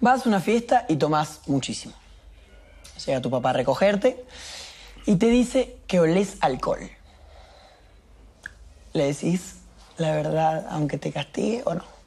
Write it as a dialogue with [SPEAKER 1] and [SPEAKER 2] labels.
[SPEAKER 1] Vas a una fiesta y tomás muchísimo. Llega tu papá a recogerte y te dice que olés alcohol. Le decís la verdad, aunque te castigue o no.